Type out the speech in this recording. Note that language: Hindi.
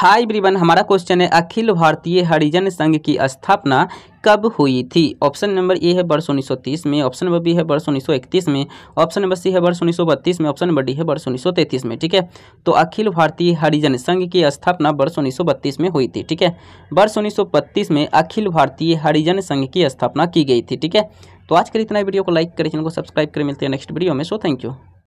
हाय ब्रिवन हमारा क्वेश्चन है अखिल भारतीय हरिजन संघ की स्थापना कब हुई थी ऑप्शन नंबर ए है वर्ष 1930 में ऑप्शन नंबर बी है वर्ष 1931 में ऑप्शन नंबर सी है वर्ष 1932 में ऑप्शन नंबर डी है वर्ष 1933 में ठीक है तो अखिल भारतीय हरिजन संघ की स्थापना वर्ष 1932 में हुई थी ठीक है वर्ष 1932 में अखिल भारतीय हरिजन संघ की स्थापना की गई थी ठीक है तो आज कर इतना वीडियो को लाइक करें चैनल को सब्सक्राइब करें मिलते हैं नेक्स्ट वीडियो में सो थैंक यू